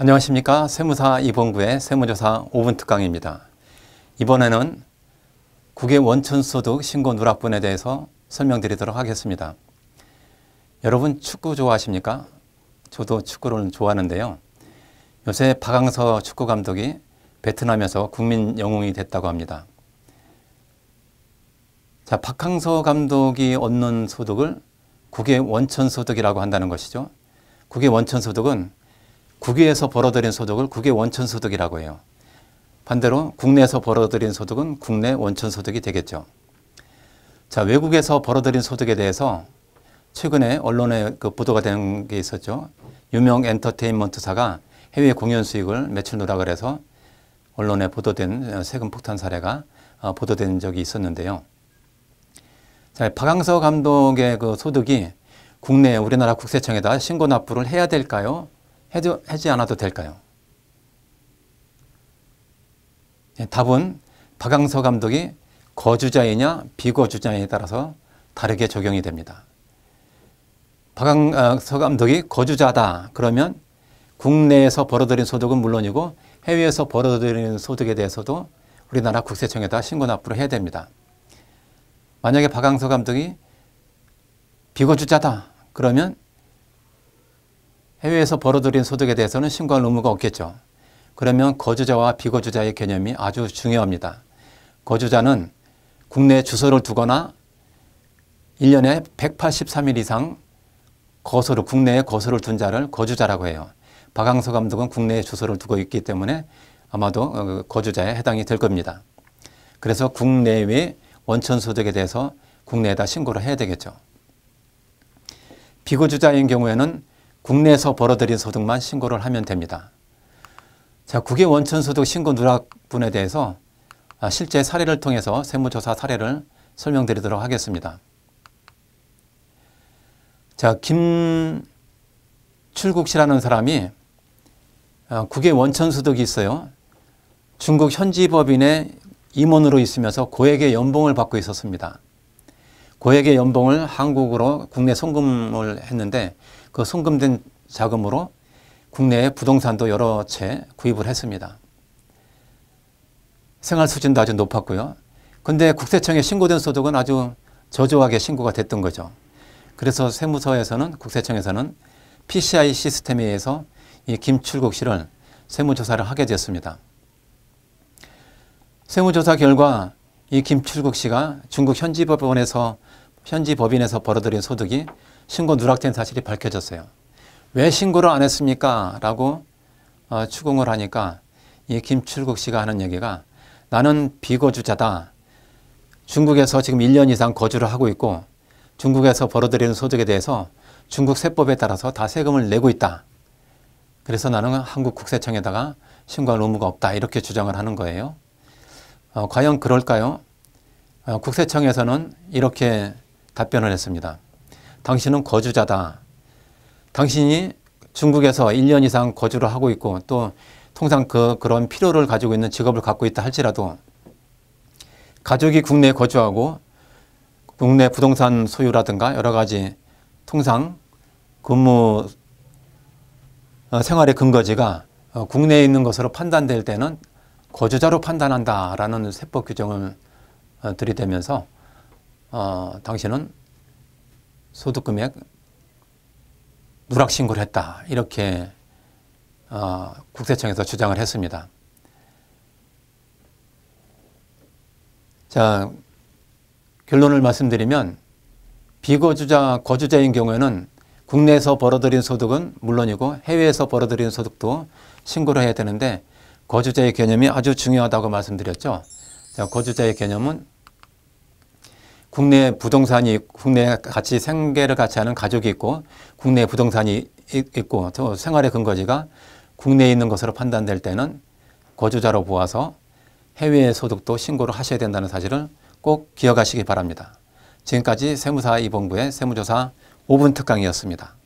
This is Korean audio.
안녕하십니까. 세무사 이봉구의 세무조사 5분 특강입니다. 이번에는 국외 원천소득 신고 누락분에 대해서 설명드리도록 하겠습니다. 여러분 축구 좋아하십니까? 저도 축구를 좋아하는데요. 요새 박항서 축구 감독이 베트남에서 국민 영웅이 됐다고 합니다. 자, 박항서 감독이 얻는 소득을 국외 원천소득이라고 한다는 것이죠. 국외 원천소득은 국외에서 벌어들인 소득을 국외 원천 소득이라고 해요. 반대로 국내에서 벌어들인 소득은 국내 원천 소득이 되겠죠. 자, 외국에서 벌어들인 소득에 대해서 최근에 언론에 그 보도가 된 게 있었죠. 유명 엔터테인먼트사가 해외 공연 수익을 매출 누락을 해서 언론에 보도된 어, 세금 폭탄 사례가 어, 보도된 적이 있었는데요. 자, 박항서 감독의 그 소득이 국내 우리나라 국세청에다 신고 납부를 해야 될까요? 해도, 하지 않아도 될까요? 예, 답은 박항서 감독이 거주자이냐 비거주자에 따라서 다르게 적용이 됩니다. 박항서 감독이 거주자다 그러면 국내에서 벌어들인 소득은 물론이고 해외에서 벌어들인 소득에 대해서도 우리나라 국세청에다 신고 납부를 해야 됩니다. 만약에 박항서 감독이 비거주자다 그러면 해외에서 벌어들인 소득에 대해서는 신고할 의무가 없겠죠. 그러면 거주자와 비거주자의 개념이 아주 중요합니다. 거주자는 국내에 주소를 두거나 1년에 183일 이상 거소를, 국내에 거소를 둔 자를 거주자라고 해요. 박항서 감독은 국내에 주소를 두고 있기 때문에 아마도 어, 그 거주자에 해당이 될 겁니다. 그래서 국내외 원천 소득에 대해서 국내에다 신고를 해야 되겠죠. 비거주자인 경우에는 국내에서 벌어들인 소득만 신고를 하면 됩니다. 자, 국외 원천 소득 신고 누락분에 대해서 아, 실제 사례를 통해서 세무조사 사례를 설명드리도록 하겠습니다. 자, 김출국 씨라는 사람이 아, 국외 원천 소득이 있어요. 중국 현지 법인의 임원으로 있으면서 고액의 연봉을 받고 있었습니다. 고액의 연봉을 한국으로 국내 송금을 했는데 그 송금된 자금으로 국내에 부동산도 여러 채 구입을 했습니다. 생활 수준도 아주 높았고요. 근데 국세청에 신고된 소득은 아주 저조하게 신고가 됐던 거죠. 그래서 세무서에서는 국세청에서는 PCI 시스템에 의해서 이 김출국 씨를 세무조사를 하게 됐습니다. 세무조사 결과 이 김출국 씨가 중국 현지 법원에서 현지 법인에서 벌어들인 소득이 신고 누락된 사실이 밝혀졌어요. 왜 신고를 안 했습니까? 라고 어, 추궁을 하니까 이 김출국 씨가 하는 얘기가 나는 비거주자다. 중국에서 지금 1년 이상 거주를 하고 있고 중국에서 벌어들이는 소득에 대해서 중국 세법에 따라서 다 세금을 내고 있다. 그래서 나는 한국 국세청에다가 신고할 의무가 없다. 이렇게 주장을 하는 거예요. 어, 과연 그럴까요? 어, 국세청에서는 이렇게 답변을 했습니다. 당신은 거주자다. 당신이 중국에서 1년 이상 거주를 하고 있고 또 통상 그 그런 필요를 가지고 있는 직업을 갖고 있다 할지라도 가족이 국내에 거주하고 국내 부동산 소유라든가 여러 가지 통상 근무 어, 생활의 근거지가 어, 국내에 있는 것으로 판단될 때는 거주자로 판단한다라는 세법 규정을 어, 들이대면서 어, 당신은 소득금액 누락 신고를 했다 이렇게 어, 국세청에서 주장을 했습니다. 자 결론을 말씀드리면 비거주자 거주자인 경우에는 국내에서 벌어들인 소득은 물론이고 해외에서 벌어들인 소득도 신고를 해야 되는데 거주자의 개념이 아주 중요하다고 말씀드렸죠. 자, 거주자의 개념은 국내 부동산이 국내 같이 생계를 같이 하는 가족이 있고 국내 부동산이 있고 또 생활의 근거지가 국내에 있는 것으로 판단될 때는 거주자로 보아서 해외 소득도 신고를 하셔야 된다는 사실을 꼭 기억하시기 바랍니다. 지금까지 세무사 이봉부의 세무조사 5분 특강이었습니다.